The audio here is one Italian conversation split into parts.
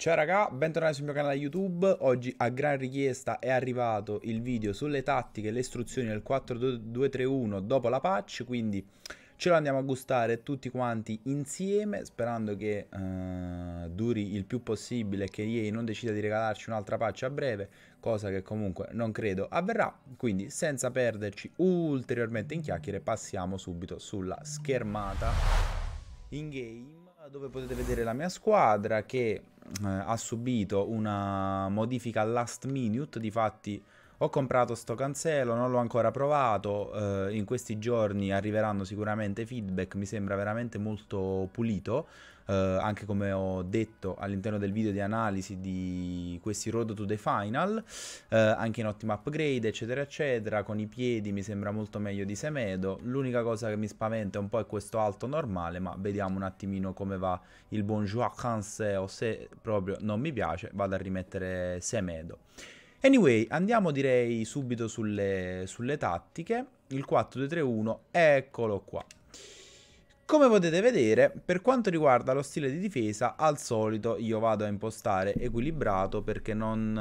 Ciao raga, bentornati sul mio canale YouTube. Oggi a gran richiesta è arrivato il video sulle tattiche e le istruzioni del 4-2-3-1 dopo la patch, quindi ce lo andiamo a gustare tutti quanti insieme, sperando che eh, duri il più possibile e che EA non decida di regalarci un'altra patch a breve, cosa che comunque non credo avverrà. Quindi senza perderci ulteriormente in chiacchiere passiamo subito sulla schermata in game dove potete vedere la mia squadra che eh, ha subito una modifica last minute, difatti ho comprato sto cancello, non l'ho ancora provato, eh, in questi giorni arriveranno sicuramente feedback, mi sembra veramente molto pulito, eh, anche come ho detto all'interno del video di analisi di questi Road to the Final, eh, anche in ottimo upgrade eccetera eccetera, con i piedi mi sembra molto meglio di Semedo, l'unica cosa che mi spaventa un po' è questo alto normale, ma vediamo un attimino come va il buon Joachim o se proprio non mi piace vado a rimettere Semedo. Anyway, andiamo direi subito sulle, sulle tattiche. Il 4-2-3-1, eccolo qua. Come potete vedere, per quanto riguarda lo stile di difesa, al solito io vado a impostare equilibrato perché non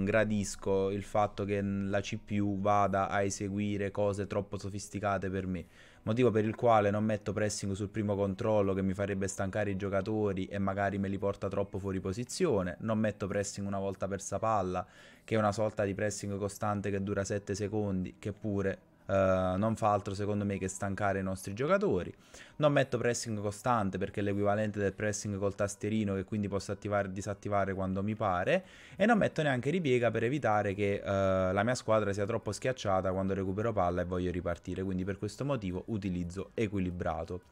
eh, gradisco il fatto che la CPU vada a eseguire cose troppo sofisticate per me motivo per il quale non metto pressing sul primo controllo che mi farebbe stancare i giocatori e magari me li porta troppo fuori posizione, non metto pressing una volta persa palla, che è una sorta di pressing costante che dura 7 secondi, che pure Uh, non fa altro secondo me che stancare i nostri giocatori. Non metto pressing costante perché è l'equivalente del pressing col tasterino che quindi posso attivare e disattivare quando mi pare e non metto neanche ripiega per evitare che uh, la mia squadra sia troppo schiacciata quando recupero palla e voglio ripartire, quindi per questo motivo utilizzo equilibrato.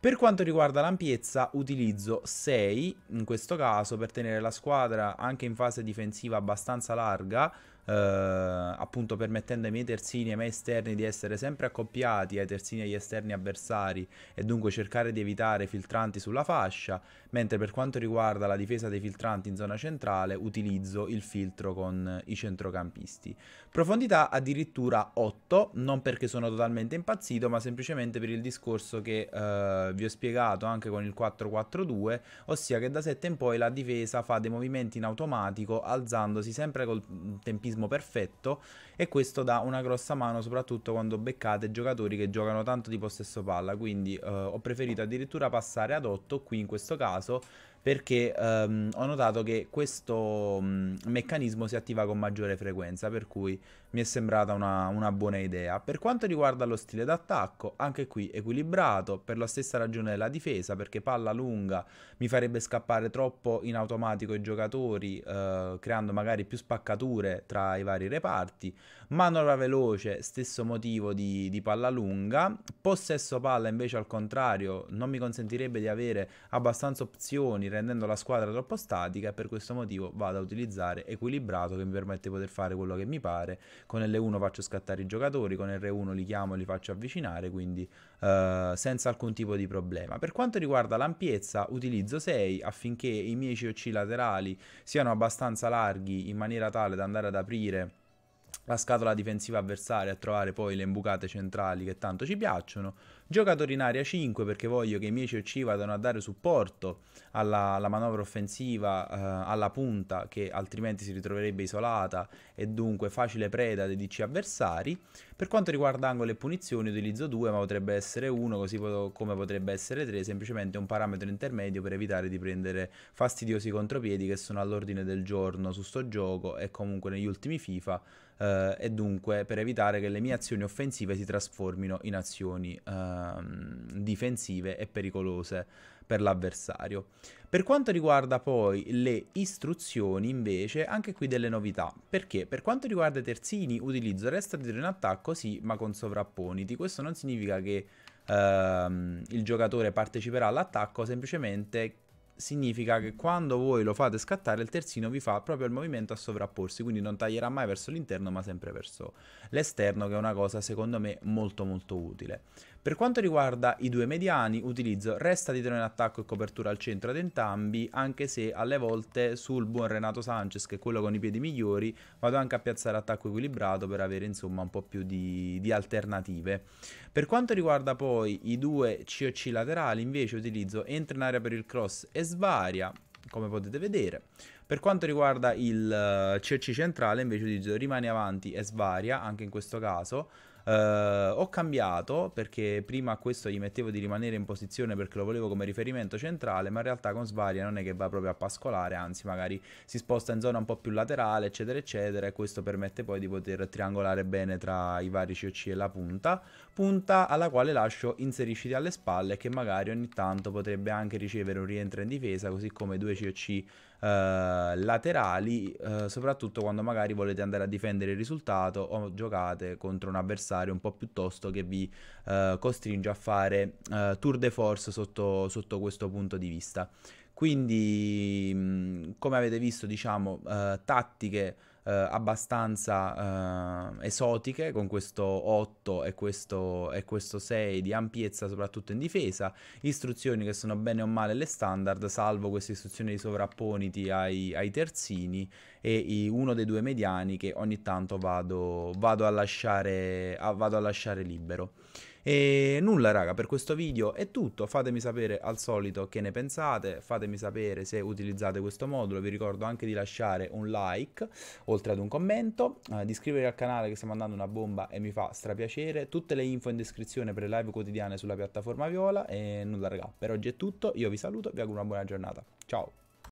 Per quanto riguarda l'ampiezza utilizzo 6 in questo caso per tenere la squadra anche in fase difensiva abbastanza larga eh, appunto permettendo ai miei terzini e ai miei esterni di essere sempre accoppiati ai terzini e agli esterni avversari e dunque cercare di evitare filtranti sulla fascia mentre per quanto riguarda la difesa dei filtranti in zona centrale utilizzo il filtro con i centrocampisti profondità addirittura 8 non perché sono totalmente impazzito ma semplicemente per il discorso che eh, eh, vi ho spiegato anche con il 4-4-2, ossia che da 7 in poi la difesa fa dei movimenti in automatico alzandosi sempre col mm, tempismo perfetto e questo dà una grossa mano soprattutto quando beccate giocatori che giocano tanto di possesso palla, quindi eh, ho preferito addirittura passare ad 8 qui in questo caso perché ehm, ho notato che questo mh, mm, meccanismo si attiva con maggiore frequenza, per cui mi è sembrata una, una buona idea. Per quanto riguarda lo stile d'attacco, anche qui equilibrato, per la stessa ragione della difesa, perché palla lunga mi farebbe scappare troppo in automatico i giocatori, eh, creando magari più spaccature tra i vari reparti, manovra veloce, stesso motivo di, di palla lunga, possesso palla invece al contrario non mi consentirebbe di avere abbastanza opzioni rendendo la squadra troppo statica e per questo motivo vado a utilizzare equilibrato che mi permette di poter fare quello che mi pare. Con L1 faccio scattare i giocatori, con R1 li chiamo e li faccio avvicinare, quindi eh, senza alcun tipo di problema. Per quanto riguarda l'ampiezza utilizzo 6 affinché i miei COC laterali siano abbastanza larghi in maniera tale da andare ad aprire la scatola difensiva avversaria e trovare poi le imbucate centrali che tanto ci piacciono. Giocatori in area 5 perché voglio che i miei COC vadano a dare supporto alla, alla manovra offensiva eh, alla punta che altrimenti si ritroverebbe isolata e dunque facile preda dei DC avversari. Per quanto riguarda angoli e punizioni utilizzo 2 ma potrebbe essere 1 così pot come potrebbe essere 3, semplicemente un parametro intermedio per evitare di prendere fastidiosi contropiedi che sono all'ordine del giorno su sto gioco e comunque negli ultimi FIFA eh, e dunque per evitare che le mie azioni offensive si trasformino in azioni eh, Ehm, difensive e pericolose per l'avversario. Per quanto riguarda poi le istruzioni, invece, anche qui delle novità. Perché per quanto riguarda i terzini, utilizzo resta dietro in attacco, sì, ma con sovrapponiti. Questo non significa che ehm, il giocatore parteciperà all'attacco, semplicemente significa che quando voi lo fate scattare il terzino vi fa proprio il movimento a sovrapporsi, quindi non taglierà mai verso l'interno ma sempre verso l'esterno che è una cosa secondo me molto molto utile. Per quanto riguarda i due mediani, utilizzo resta titolo in attacco e copertura al centro ad entrambi, anche se alle volte sul buon Renato Sanchez, che è quello con i piedi migliori, vado anche a piazzare attacco equilibrato per avere insomma un po' più di, di alternative. Per quanto riguarda poi i due COC laterali, invece utilizzo entra in area per il cross e svaria, come potete vedere. Per quanto riguarda il COC eh, centrale, invece utilizzo rimane avanti e svaria, anche in questo caso, Uh, ho cambiato perché prima a questo gli mettevo di rimanere in posizione perché lo volevo come riferimento centrale, ma in realtà con Svaria non è che va proprio a pascolare, anzi magari si sposta in zona un po' più laterale, eccetera, eccetera, e questo permette poi di poter triangolare bene tra i vari COC e la punta, punta alla quale lascio inserisciti alle spalle che magari ogni tanto potrebbe anche ricevere un rientro in difesa, così come due COC eh, laterali, eh, soprattutto quando magari volete andare a difendere il risultato o giocate contro un avversario un po' piuttosto che vi eh, costringe a fare tour de force sotto, sotto questo punto di vista. Quindi, mm, come avete visto, diciamo, tattiche eh, abbastanza eh, esotiche con questo 8 e questo, e questo 6 di ampiezza soprattutto in difesa, istruzioni che sono bene o male le standard salvo queste istruzioni di sovrapponiti ai, ai terzini e i, uno dei due mediani che ogni tanto vado, vado, a, lasciare, a, vado a lasciare libero. E nulla raga, per questo video è tutto, fatemi sapere al solito che ne pensate, fatemi sapere se utilizzate questo modulo, vi ricordo anche di lasciare un like, oltre ad un commento, eh, di iscrivervi al canale che stiamo andando una bomba e mi fa strapiacere, tutte le info in descrizione per le live quotidiane sulla piattaforma Viola e nulla raga, per oggi è tutto, io vi saluto, e vi auguro una buona giornata, ciao!